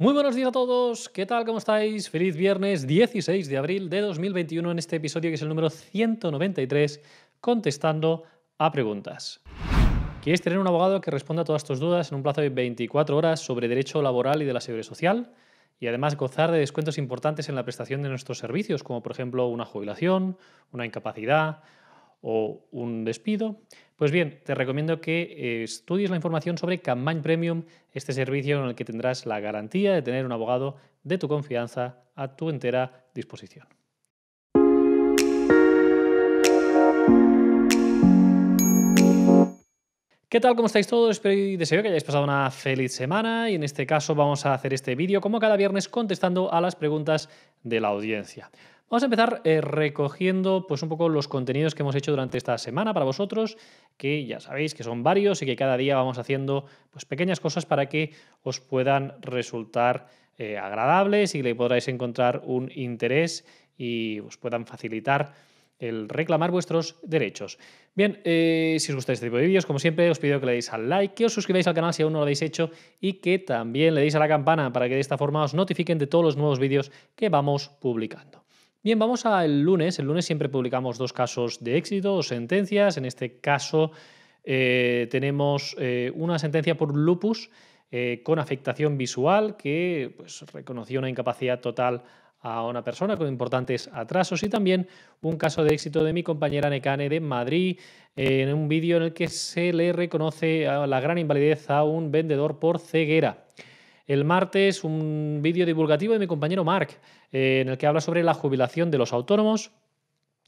Muy buenos días a todos, ¿qué tal? ¿Cómo estáis? Feliz viernes 16 de abril de 2021 en este episodio que es el número 193, contestando a preguntas. ¿Quieres tener un abogado que responda a todas tus dudas en un plazo de 24 horas sobre derecho laboral y de la seguridad social? Y además gozar de descuentos importantes en la prestación de nuestros servicios, como por ejemplo una jubilación, una incapacidad o un despido. Pues bien, te recomiendo que eh, estudies la información sobre Campaign Premium, este servicio en el que tendrás la garantía de tener un abogado de tu confianza a tu entera disposición. ¿Qué tal? ¿Cómo estáis todos? Espero y deseo que hayáis pasado una feliz semana y en este caso vamos a hacer este vídeo como cada viernes contestando a las preguntas de la audiencia. Vamos a empezar eh, recogiendo pues un poco los contenidos que hemos hecho durante esta semana para vosotros, que ya sabéis que son varios y que cada día vamos haciendo pues pequeñas cosas para que os puedan resultar eh, agradables y le podráis encontrar un interés y os pues, puedan facilitar el reclamar vuestros derechos. Bien, eh, si os gusta este tipo de vídeos, como siempre, os pido que le deis al like, que os suscribáis al canal si aún no lo habéis hecho y que también le deis a la campana para que de esta forma os notifiquen de todos los nuevos vídeos que vamos publicando. Bien, vamos al lunes. El lunes siempre publicamos dos casos de éxito, o sentencias. En este caso eh, tenemos eh, una sentencia por lupus eh, con afectación visual que pues, reconoció una incapacidad total a una persona con importantes atrasos y también un caso de éxito de mi compañera Necane de Madrid en un vídeo en el que se le reconoce la gran invalidez a un vendedor por ceguera. El martes un vídeo divulgativo de mi compañero Mark eh, en el que habla sobre la jubilación de los autónomos.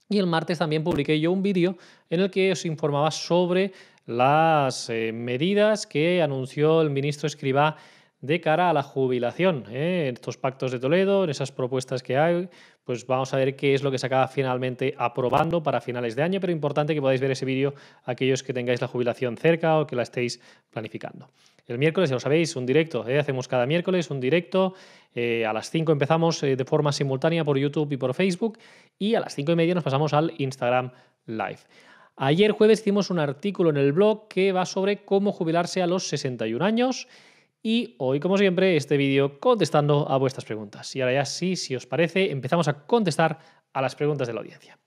Y el martes también publiqué yo un vídeo en el que os informaba sobre las eh, medidas que anunció el ministro Escribá de cara a la jubilación. ¿eh? En estos pactos de Toledo, en esas propuestas que hay, pues vamos a ver qué es lo que se acaba finalmente aprobando para finales de año, pero importante que podáis ver ese vídeo aquellos que tengáis la jubilación cerca o que la estéis planificando. El miércoles, ya lo sabéis, un directo, ¿eh? hacemos cada miércoles un directo, eh, a las 5 empezamos de forma simultánea por YouTube y por Facebook y a las 5 y media nos pasamos al Instagram Live. Ayer jueves hicimos un artículo en el blog que va sobre cómo jubilarse a los 61 años. Y hoy, como siempre, este vídeo contestando a vuestras preguntas. Y ahora ya sí, si os parece, empezamos a contestar a las preguntas de la audiencia.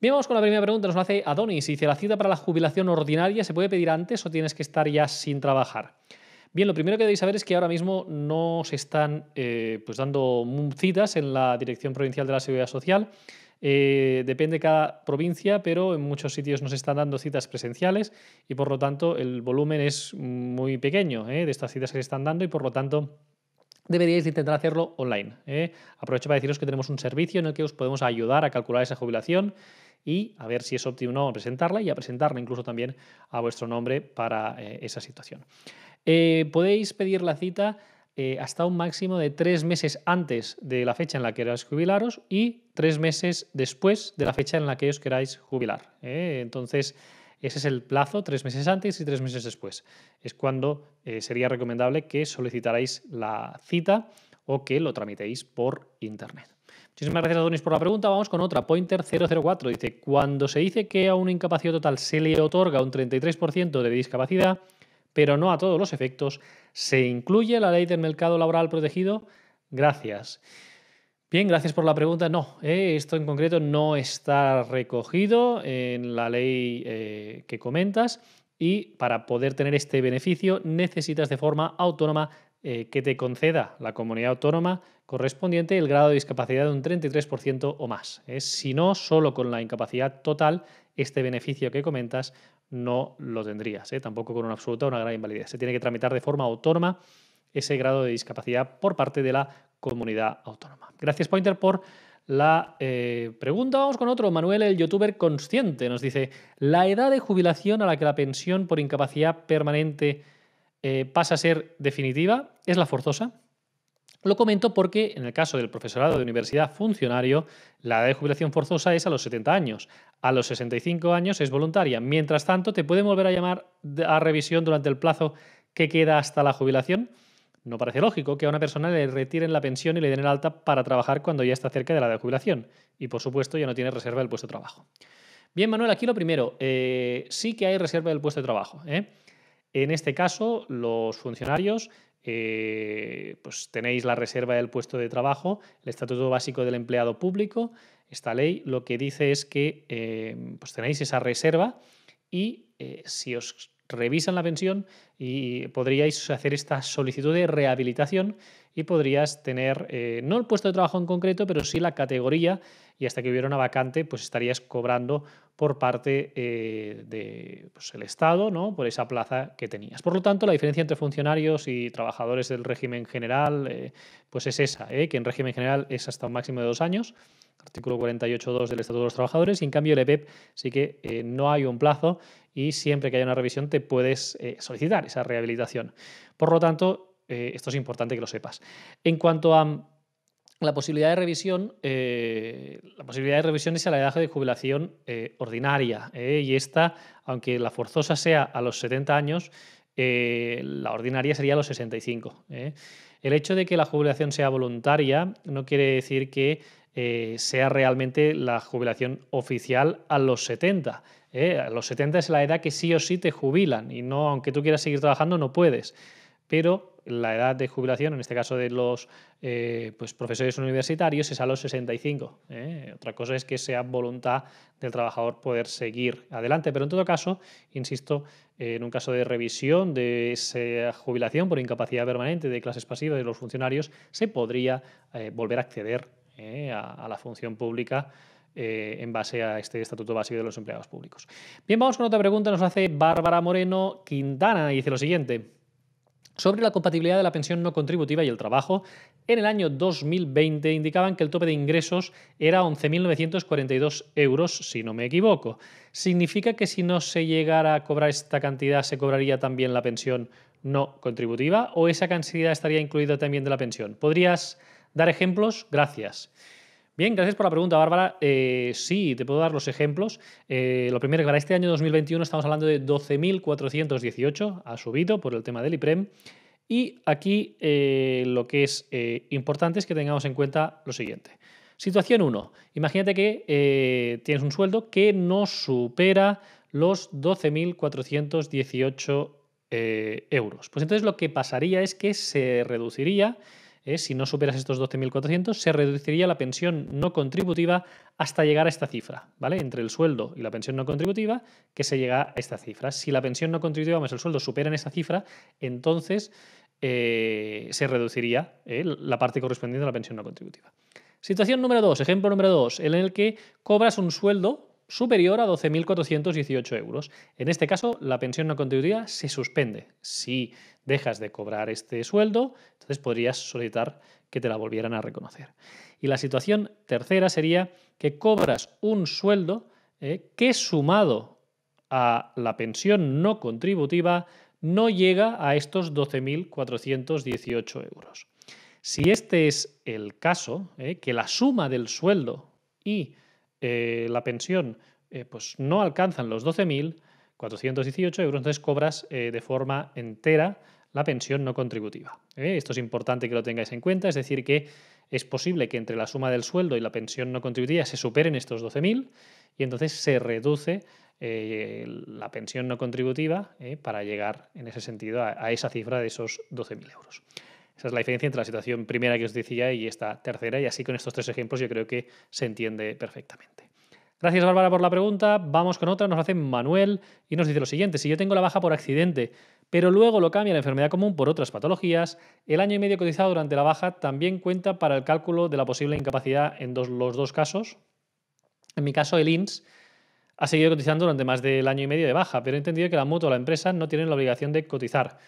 Bien, vamos con la primera pregunta, nos la hace Adonis. Dice, ¿la cita para la jubilación ordinaria se puede pedir antes o tienes que estar ya sin trabajar? Bien, lo primero que debéis saber es que ahora mismo no se están eh, pues dando citas en la Dirección Provincial de la Seguridad Social depende eh, depende cada provincia, pero en muchos sitios nos están dando citas presenciales y por lo tanto el volumen es muy pequeño ¿eh? de estas citas que se están dando y por lo tanto deberíais intentar hacerlo online. ¿eh? Aprovecho para deciros que tenemos un servicio en el que os podemos ayudar a calcular esa jubilación y a ver si es óptimo o no presentarla y a presentarla incluso también a vuestro nombre para esa situación. podéis pedir la cita eh, hasta un máximo de tres meses antes de la fecha en la que queráis jubilaros y tres meses después de la fecha en la que os queráis jubilar. ¿eh? Entonces, ese es el plazo, tres meses antes y tres meses después. Es cuando eh, sería recomendable que solicitarais la cita o que lo tramitéis por Internet. Muchísimas gracias, Adonis, por la pregunta. Vamos con otra. Pointer 004 dice, cuando se dice que a un incapacidad total se le otorga un 33% de discapacidad, pero no a todos los efectos, se incluye la ley del mercado laboral protegido. Gracias. Bien, gracias por la pregunta. No, eh, esto en concreto no está recogido en la ley eh, que comentas y para poder tener este beneficio necesitas de forma autónoma eh, que te conceda la comunidad autónoma correspondiente el grado de discapacidad de un 33% o más. si no, solo con la incapacidad total, este beneficio que comentas no lo tendrías, ¿eh? tampoco con una absoluta o una gran invalidez. Se tiene que tramitar de forma autónoma ese grado de discapacidad por parte de la comunidad autónoma. Gracias, Pointer, por la eh, pregunta. Vamos con otro. Manuel, el youtuber consciente, nos dice, ¿la edad de jubilación a la que la pensión por incapacidad permanente eh, pasa a ser definitiva es la forzosa? Lo comento porque en el caso del profesorado de universidad funcionario, la edad de jubilación forzosa es a los 70 años. A los 65 años es voluntaria. Mientras tanto, te pueden volver a llamar a revisión durante el plazo que queda hasta la jubilación. No parece lógico que a una persona le retiren la pensión y le den el alta para trabajar cuando ya está cerca de la edad de jubilación. Y por supuesto ya no tiene reserva del puesto de trabajo. Bien, Manuel, aquí lo primero. Eh, sí que hay reserva del puesto de trabajo. ¿eh? En este caso, los funcionarios eh, pues tenéis la reserva del puesto de trabajo, el Estatuto Básico del Empleado Público. Esta ley lo que dice es que eh, pues tenéis esa reserva y eh, si os revisan la pensión y podríais hacer esta solicitud de rehabilitación y podrías tener no el puesto de trabajo en concreto, pero sí la categoría y hasta que hubiera una vacante pues estarías cobrando por parte del eh, de, pues, Estado, ¿no? por esa plaza que tenías. Por lo tanto, la diferencia entre funcionarios y trabajadores del régimen general eh, pues es esa, ¿eh? que en régimen general es hasta un máximo de dos años, artículo 48.2 del Estatuto de los Trabajadores, y en cambio el EPEP e sí que no hay un plazo y siempre que haya una revisión te puedes solicitar esa rehabilitación. Por lo tanto, esto es importante que lo sepas. En cuanto a la posibilidad de revisión, eh, la posibilidad de revisión es a la edad de jubilación eh, ordinaria. Eh, y esta, aunque la forzosa sea a los 70 años, la ordinaria sería a los 65. El hecho de que la jubilación sea voluntaria no quiere decir que sea realmente la jubilación oficial a los 70. A los 70 es la edad que sí o sí te jubilan y no, aunque tú quieras seguir trabajando, no puedes pero la edad de jubilación, en este caso de los eh, pues, profesores universitarios, es a los 65. ¿eh? Otra cosa es que sea voluntad del trabajador poder seguir adelante, pero en todo caso, insisto, eh, en un caso de revisión de esa jubilación por incapacidad permanente de clases pasivas de los funcionarios, se podría volver a acceder a, la función pública. en base a este Estatuto Básico de los Empleados Públicos. Bien, vamos con otra pregunta. Nos hace Bárbara Moreno Quintana y dice lo siguiente sobre la compatibilidad de la pensión no contributiva y el trabajo, en el año 2020 indicaban que el tope de ingresos era 11.942 euros, si no me equivoco. ¿Significa que si no se llegara a cobrar esta cantidad se cobraría también la pensión no contributiva o esa cantidad estaría incluida también de la pensión? ¿Podrías dar ejemplos? Gracias. Bien, gracias por la pregunta, Bárbara. Eh, sí, te puedo dar los ejemplos. Eh, lo primero, que para este año 2021 estamos hablando de 12.418, ha subido por el tema del IPREM. Y aquí eh, lo que es importante es que tengamos en cuenta lo siguiente. Situación 1. Imagínate que tienes un sueldo que no supera los 12.418 euros. Pues entonces lo que pasaría es que se reduciría ¿eh? si no superas estos 12.400, se reduciría la pensión no contributiva hasta llegar a esta cifra, ¿vale? Entre el sueldo y la pensión no contributiva, que se llega a esta cifra. Si la pensión no contributiva más el sueldo superan esa cifra, entonces eh, se reduciría ¿eh? la parte correspondiente a la pensión no contributiva. Situación número 2, ejemplo número 2, en el que cobras un sueldo superior a 12.418 euros. En este caso, la pensión no contributiva se suspende. Si dejas de cobrar este sueldo, entonces podrías solicitar que te la volvieran a reconocer. Y la situación tercera sería que cobras un sueldo eh, que sumado a la pensión no contributiva no llega a estos 12.418 euros. Si este es el caso, eh, que la suma del sueldo y eh, la pensión eh, pues no alcanzan los 12.418 euros, entonces cobras eh, de forma entera la pensión no contributiva. Esto es importante que lo tengáis en cuenta, es decir, que es posible que entre la suma del sueldo y la pensión no contributiva se superen estos 12.000 y entonces se reduce la pensión no contributiva para llegar en ese sentido a, a esa cifra de esos 12.000 euros. Esa es la diferencia entre la situación primera que os decía y esta tercera, y así con estos tres ejemplos yo creo que se entiende perfectamente. Gracias Bárbara por la pregunta. Vamos con otra, nos hace Manuel y nos dice lo siguiente, si yo tengo la baja por accidente, pero luego lo cambia la enfermedad común por otras patologías, el año y medio cotizado durante la baja también cuenta para el cálculo de la posible incapacidad en los dos casos. En mi caso, el INS ha seguido cotizando durante más del año y medio de baja, pero he entendido que la moto o la empresa no tienen la obligación de cotizar.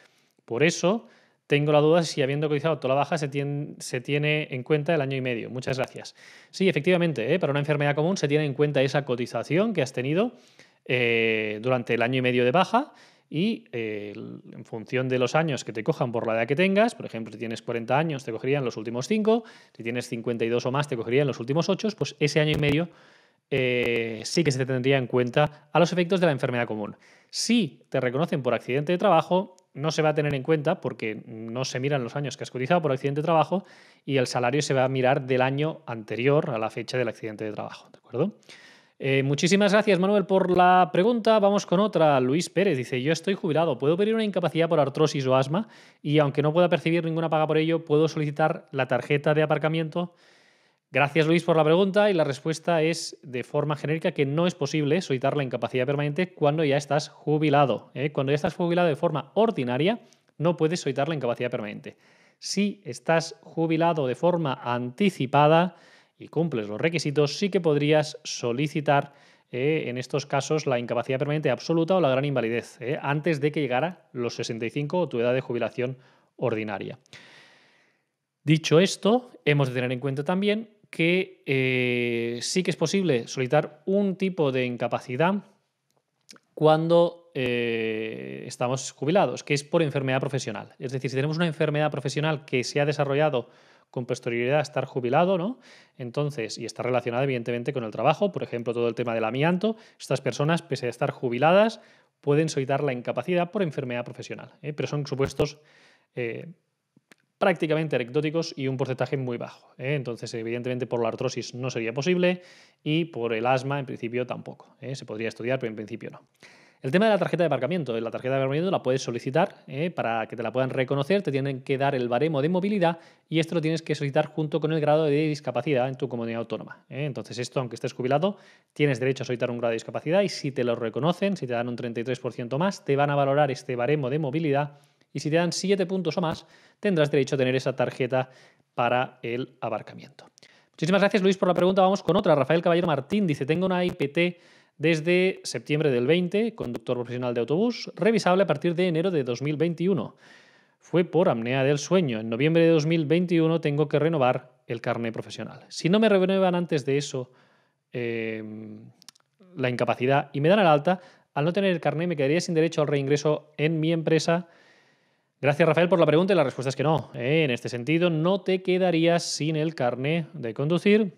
Por eso, tengo la duda si habiendo cotizado toda la baja se tiene, en cuenta el año y medio. Muchas gracias. Sí, efectivamente, ¿eh? para una enfermedad común se tiene en cuenta esa cotización que has tenido eh, durante el año y medio de baja y eh, en función de los años que te cojan por la edad que tengas, por ejemplo, si tienes 40 años te cogerían los últimos 5, si tienes 52 o más te cogerían los últimos 8, pues ese año y medio sí que se tendría en cuenta a los efectos de la enfermedad común. Si te reconocen por accidente de trabajo, no se va a tener en cuenta porque no se miran los años que ha cotizado por accidente de trabajo y el salario se va a mirar del año anterior a la fecha del accidente de trabajo, ¿de acuerdo? Eh, muchísimas gracias, Manuel, por la pregunta. Vamos con otra. Luis Pérez dice: Yo estoy jubilado, puedo pedir una incapacidad por artrosis o asma y aunque no pueda percibir ninguna paga por ello, puedo solicitar la tarjeta de aparcamiento Gracias Luis por la pregunta y la respuesta es de forma genérica que no es posible solicitar la incapacidad permanente cuando ya estás jubilado. ¿eh? Cuando ya estás jubilado de forma ordinaria no puedes solicitar la incapacidad permanente. Si estás jubilado de forma anticipada y cumples los requisitos, sí que podrías solicitar ¿eh? en estos casos la incapacidad permanente absoluta o la gran invalidez ¿eh? antes de que llegara los 65 o tu edad de jubilación ordinaria. Dicho esto, hemos de tener en cuenta también que eh, sí que es posible solicitar un tipo de incapacidad cuando eh, estamos jubilados, que es por enfermedad profesional. Es decir, si tenemos una enfermedad profesional que se ha desarrollado con posterioridad a estar jubilado, ¿no? Entonces, y está relacionada evidentemente con el trabajo, por ejemplo, todo el tema del amianto, estas personas, pese a estar jubiladas, pueden solicitar la incapacidad por enfermedad profesional, ¿eh? pero son supuestos prácticamente anecdóticos y un porcentaje muy bajo. ¿eh? Entonces, evidentemente, por la artrosis no sería posible y por el asma, en principio, tampoco. ¿eh? Se podría estudiar, pero en principio no. El tema de la tarjeta de aparcamiento. La tarjeta de aparcamiento la puedes solicitar ¿eh? para que te la puedan reconocer. Te tienen que dar el baremo de movilidad y esto lo tienes que solicitar junto con el grado de discapacidad en tu comunidad autónoma. Entonces, esto, aunque estés jubilado, tienes derecho a solicitar un grado de discapacidad y si te lo reconocen, si te dan un 33% más, te van a valorar este baremo de movilidad y si te dan 7 puntos o más, tendrás derecho a tener esa tarjeta para el abarcamiento. Muchísimas gracias Luis por la pregunta. Vamos con otra. Rafael Caballero Martín dice, tengo una IPT desde septiembre del 20, conductor profesional de autobús, revisable a partir de enero de 2021. Fue por apnea del sueño. En noviembre de 2021 tengo que renovar el carnet profesional. Si no me renuevan antes de eso em, la incapacidad y me dan el alta, al no tener el carnet me quedaría sin derecho al reingreso en mi empresa Gracias Rafael por la pregunta y la respuesta es que no. Eh, en este sentido, no te quedarías sin el carné de conducir.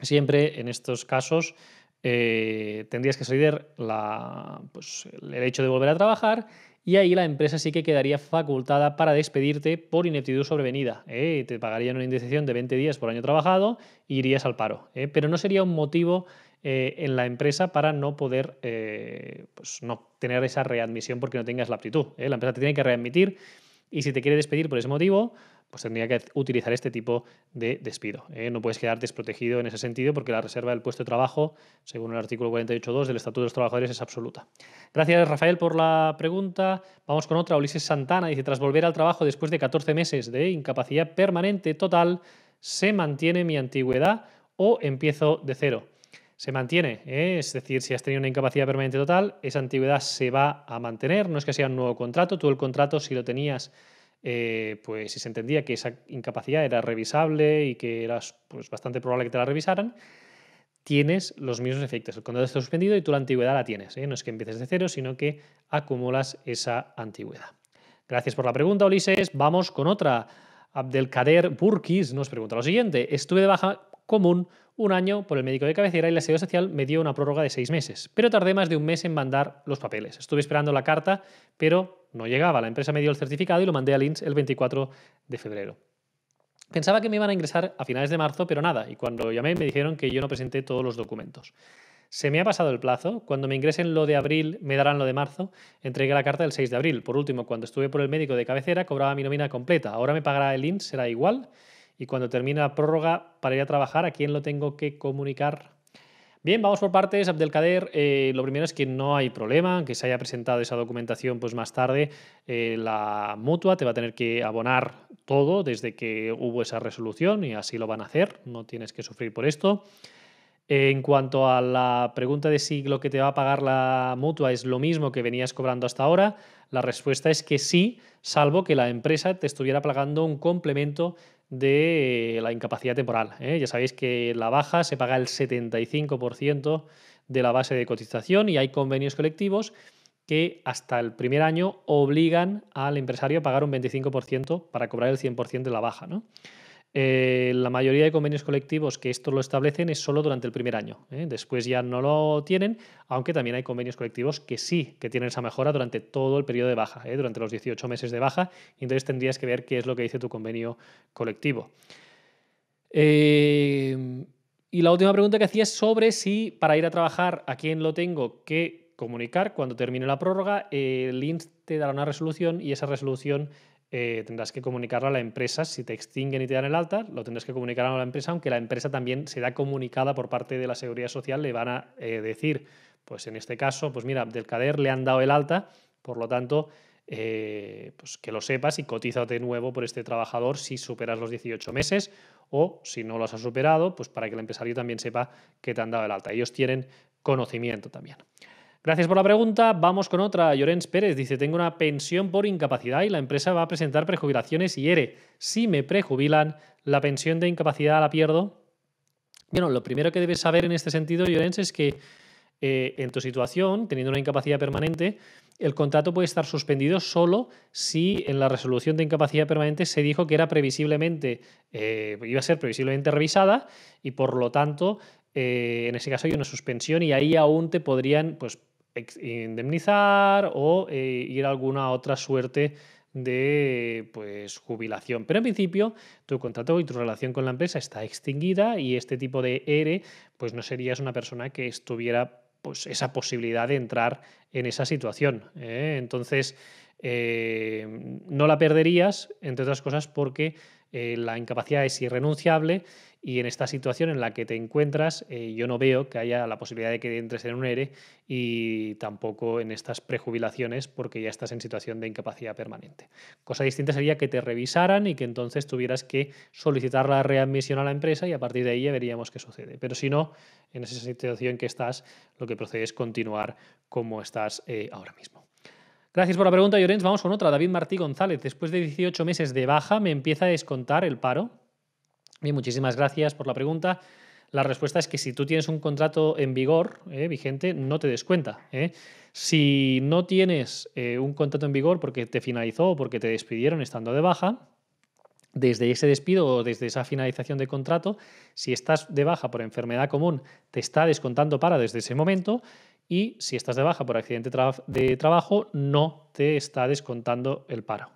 Siempre en estos casos eh, tendrías que salir la, pues, el hecho de volver a trabajar y ahí la empresa sí que quedaría facultada para despedirte por ineptitud sobrevenida. Eh, te pagarían una indemnización de 20 días por año trabajado e irías al paro. Pero no sería un motivo eh, en la empresa para no poder eh, pues no tener esa readmisión porque no tengas la aptitud. ¿eh? La empresa te tiene que readmitir y si te quiere despedir por ese motivo, pues tendría que utilizar este tipo de despido. No puedes quedar desprotegido en ese sentido porque la reserva del puesto de trabajo, según el artículo 48.2 del Estatuto de los Trabajadores, es absoluta. Gracias, Rafael, por la pregunta. Vamos con otra. Ulises Santana dice, tras volver al trabajo después de 14 meses de incapacidad permanente total, ¿se mantiene mi antigüedad o empiezo de cero? se mantiene. ¿eh? Es decir, si has tenido una incapacidad permanente total, esa antigüedad se va a mantener. No es que sea un nuevo contrato. Tú el contrato, si lo tenías, eh, pues si se entendía que esa incapacidad era revisable y que era pues, bastante probable que te la revisaran, tienes los mismos efectos. El contrato está suspendido y tú la antigüedad la tienes. ¿eh? No es que empieces de cero, sino que acumulas esa antigüedad. Gracias por la pregunta, Ulises. Vamos con otra. Abdelkader Burkis nos pregunta lo siguiente. Estuve de baja común, un año por el médico de cabecera y la seguridad social me dio una prórroga de seis meses. Pero tardé más de un mes en mandar los papeles. Estuve esperando la carta, pero no llegaba. La empresa me dio el certificado y lo mandé al INS el 24 de febrero. Pensaba que me iban a ingresar a finales de marzo, pero nada, y cuando llamé me dijeron que yo no presenté todos los documentos. Se me ha pasado el plazo, cuando me ingresen lo de abril me darán lo de marzo, entregué la carta el 6 de abril. Por último, cuando estuve por el médico de cabecera cobraba mi nómina completa, ahora me pagará el INS, será igual y cuando termina la prórroga para ir a trabajar, ¿a quién lo tengo que comunicar? Bien, vamos por partes, Abdelkader. Eh, lo primero es que no hay problema, que se haya presentado esa documentación pues más tarde. Eh, la mutua te va a tener que abonar todo desde que hubo esa resolución y así lo van a hacer, no tienes que sufrir por esto. en cuanto a la pregunta de si lo que te va a pagar la mutua es lo mismo que venías cobrando hasta ahora, la respuesta es que sí, salvo que la empresa te estuviera pagando un complemento de la incapacidad temporal. ¿eh? Ya sabéis que la baja se paga el 75% de la base de cotización y hay convenios colectivos que hasta el primer año obligan al empresario a pagar un 25% para cobrar el 100% de la baja. ¿no? Eh, la mayoría de convenios colectivos que esto lo establecen es solo durante el primer año. ¿eh? Después ya no lo tienen, aunque también hay convenios colectivos que sí, que tienen esa mejora durante todo el periodo de baja, ¿eh? durante los 18 meses de baja. Y entonces tendrías que ver qué es lo que dice tu convenio colectivo. y la última pregunta que hacía es sobre si para ir a trabajar a quién lo tengo que comunicar cuando termine la prórroga. el INS te dará una resolución y esa resolución eh, tendrás que comunicarlo a la empresa. Si te extinguen y te dan el alta, lo tendrás que comunicar a la empresa, aunque la empresa también se da comunicada por parte de la seguridad social, le van a eh, decir, pues en este caso, pues mira, del CADER le han dado el alta, por lo tanto, eh, pues que lo sepas y cotízate de nuevo por este trabajador si superas los 18 meses o si no los has superado, pues para que el empresario también sepa que te han dado el alta. Ellos tienen conocimiento también. Gracias por la pregunta. Vamos con otra. Llorens Pérez dice, tengo una pensión por incapacidad y la empresa va a presentar prejubilaciones y ERE. Si me prejubilan, ¿la pensión de incapacidad la pierdo? Bueno, lo primero que debes saber en este sentido, Llorens, es que eh, en tu situación, teniendo una incapacidad permanente, el contrato puede estar suspendido solo si en la resolución de incapacidad permanente se dijo que era previsiblemente, eh, iba a ser previsiblemente revisada y por lo tanto, eh, en ese caso hay una suspensión y ahí aún te podrían pues, indemnizar o eh, ir a alguna otra suerte de pues, jubilación. Pero en principio tu contrato y tu relación con la empresa está extinguida y este tipo de ERE pues no serías una persona que estuviera pues, esa posibilidad de entrar en esa situación. ¿eh? Entonces eh, no la perderías, entre otras cosas porque la incapacidad es irrenunciable y en esta situación en la que te encuentras eh, yo no veo que haya la posibilidad de que entres en un ERE e y tampoco en estas prejubilaciones porque ya estás en situación de incapacidad permanente. Cosa distinta sería que te revisaran y que entonces tuvieras que solicitar la readmisión a la empresa y a partir de ahí ya veríamos qué sucede. Pero si no, en esa situación que estás, lo que procede es continuar como estás eh, ahora mismo. Gracias por la pregunta, Llorens. Vamos con otra. David Martí González, después de 18 meses de baja, ¿me empieza a descontar el paro? Bien, muchísimas gracias por la pregunta. La respuesta es que si tú tienes un contrato en vigor, eh, vigente, no te des cuenta. Eh. Si no tienes eh, un contrato en vigor porque te finalizó o porque te despidieron estando de baja, desde ese despido o desde esa finalización de contrato, si estás de baja por enfermedad común, te está descontando para desde ese momento y si estás de baja por accidente de trabajo, no te está descontando el paro.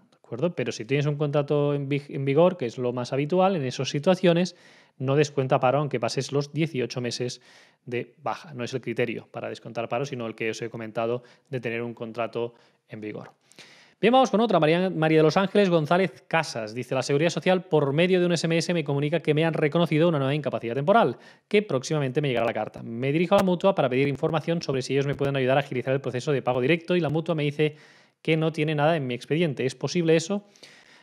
Pero si tienes un contrato en, vigor, que es lo más habitual, en esas situaciones no descuenta paro aunque pases los 18 meses de baja. No es el criterio para descontar paro, sino el que os he comentado de tener un contrato en vigor. Bien, vamos con otra. María, María de los Ángeles González Casas dice, la Seguridad Social por medio de un SMS me comunica que me han reconocido una nueva incapacidad temporal, que próximamente me llegará la carta. Me dirijo a la mutua para pedir información sobre si ellos me pueden ayudar a agilizar el proceso de pago directo y la mutua me dice que no tiene nada en mi expediente. ¿Es posible eso?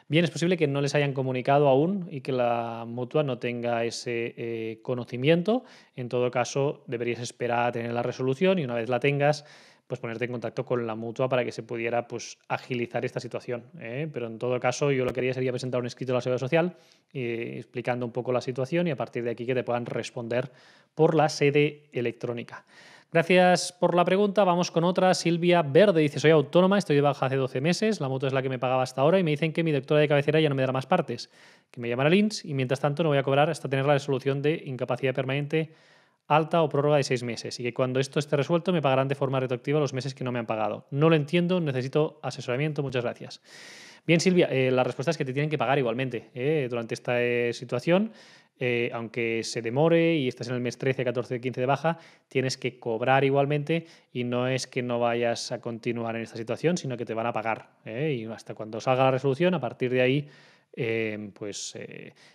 Bien, es posible que no les hayan comunicado aún y que la mutua no tenga ese eh, conocimiento. En todo caso, deberías esperar a tener la resolución y una vez la tengas, pues ponerte en contacto con la mutua para que se pudiera pues, agilizar esta situación. ¿eh? Pero en todo caso, yo lo que haría sería presentar un escrito a la Seguridad Social eh, explicando un poco la situación y a partir de aquí que te puedan responder por la sede electrónica. Gracias por la pregunta. Vamos con otra. Silvia Verde dice, soy autónoma, estoy de baja hace 12 meses, la moto es la que me pagaba hasta ahora y me dicen que mi doctora de cabecera ya no me dará más partes, que me llamará LINS y mientras tanto no voy a cobrar hasta tener la resolución de incapacidad permanente alta o prórroga de seis meses y que cuando esto esté resuelto me pagarán de forma retroactiva los meses que no me han pagado. No lo entiendo, necesito asesoramiento, muchas gracias. Bien, Silvia, eh, la respuesta es que te tienen que pagar igualmente eh, durante esta eh, situación. Eh, aunque se demore y estés en el mes 13, 14, 15 de baja, tienes que cobrar igualmente y no es que no vayas a continuar en esta situación, sino que te van a pagar. ¿eh? Y hasta cuando salga la resolución, a partir de ahí, eh, pues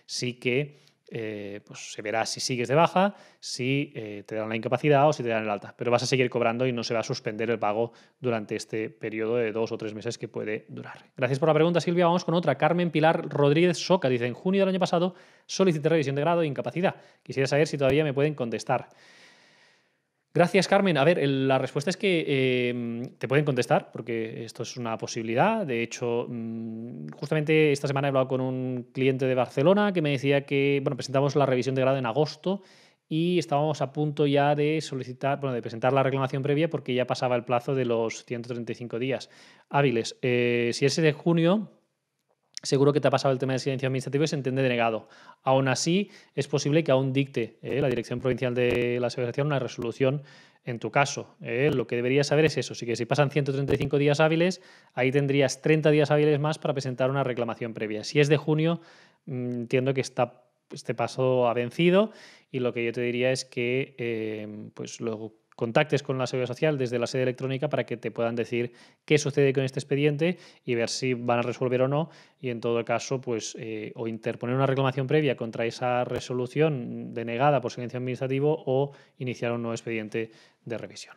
sí que eh, pues se verá si sigues de baja, si eh, te dan la incapacidad o si te dan el alta. Pero vas a seguir cobrando y no se va a suspender el pago durante este periodo de dos o tres meses que puede durar. Gracias por la pregunta, Silvia. Vamos con otra. Carmen Pilar Rodríguez Soca dice: En junio del año pasado solicité revisión de grado de incapacidad. Quisiera saber si todavía me pueden contestar. Gracias, Carmen. A ver, la respuesta es que eh, te pueden contestar, porque esto es una posibilidad. De hecho, mm, justamente esta semana he hablado con un cliente de Barcelona que me decía que, bueno, presentamos la revisión de grado en agosto y estábamos a punto ya de solicitar, bueno, de presentar la reclamación previa porque ya pasaba el plazo de los 135 días hábiles. Eh, si es de junio, Seguro que te ha pasado el tema de silencio administrativo y se entiende denegado. Aún así, es posible que aún dicte eh, la Dirección Provincial de la Asociación una resolución en tu caso. Eh. Lo que deberías saber es eso. Sí que si pasan 135 días hábiles, ahí tendrías 30 días hábiles más para presentar una reclamación previa. Si es de junio, mm, entiendo que está, este paso ha vencido y lo que yo te diría es que eh, pues lo contactes con la Seguridad Social desde la sede electrónica para que te puedan decir qué sucede con este expediente y ver si van a resolver o no. Y en todo caso, pues eh, o interponer una reclamación previa contra esa resolución denegada por silencio administrativo o iniciar un nuevo expediente de revisión.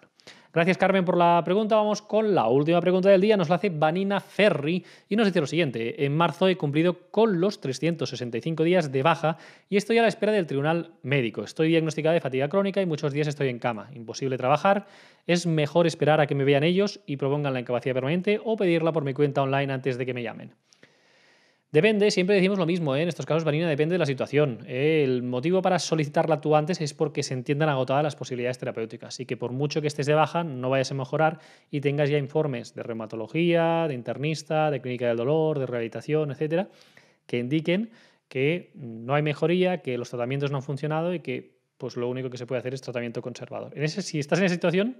Gracias Carmen por la pregunta. Vamos con la última pregunta del día. Nos la hace Vanina Ferri y nos dice lo siguiente. En marzo he cumplido con los 365 días de baja y estoy a la espera del tribunal médico. Estoy diagnosticada de fatiga crónica y muchos días estoy en cama. Imposible trabajar. Es mejor esperar a que me vean ellos y propongan la incapacidad permanente o pedirla por mi cuenta online antes de que me llamen. Depende, siempre decimos lo mismo, ¿eh? en estos casos, Vanina, depende de la situación. El motivo para solicitarla tú antes es porque se entiendan agotadas las posibilidades terapéuticas y que por mucho que estés de baja no vayas a mejorar y tengas ya informes de reumatología, de internista, de clínica del dolor, de rehabilitación, etcétera, que indiquen que no hay mejoría, que los tratamientos no han funcionado y que pues lo único que se puede hacer es tratamiento conservador. En ese, si estás en esa situación,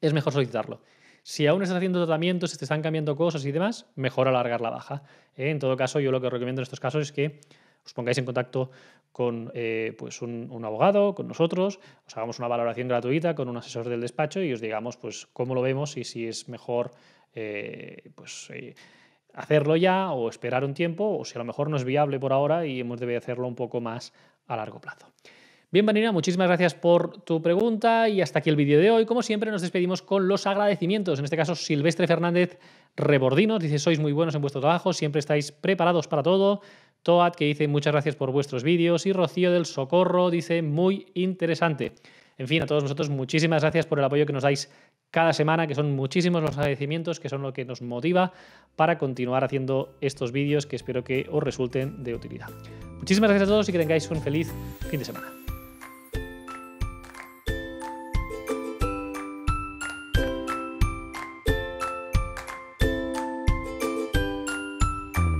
es mejor solicitarlo. Si aún estás haciendo tratamientos, si te están cambiando cosas y demás, mejor alargar la baja. ¿Eh? En todo caso, yo lo que recomiendo en estos casos es que os pongáis en contacto con eh, pues un, abogado, con nosotros, os hagamos una valoración gratuita con un asesor del despacho y os digamos pues, cómo lo vemos y si es mejor eh, pues, hacerlo ya o esperar un tiempo o si a lo mejor no es viable por ahora y hemos de hacerlo un poco más a largo plazo. Bienvenida, muchísimas gracias por tu pregunta y hasta aquí el vídeo de hoy. Como siempre, nos despedimos con los agradecimientos. En este caso, Silvestre Fernández Rebordino, dice: Sois muy buenos en vuestro trabajo, siempre estáis preparados para todo. Toad, que dice muchas gracias por vuestros vídeos. Y Rocío del Socorro dice muy interesante. En fin, a todos nosotros, muchísimas gracias por el apoyo que nos dais cada semana, que son muchísimos los agradecimientos, que son lo que nos motiva para continuar haciendo estos vídeos que espero que os resulten de utilidad. Muchísimas gracias a todos y que tengáis un feliz fin de semana.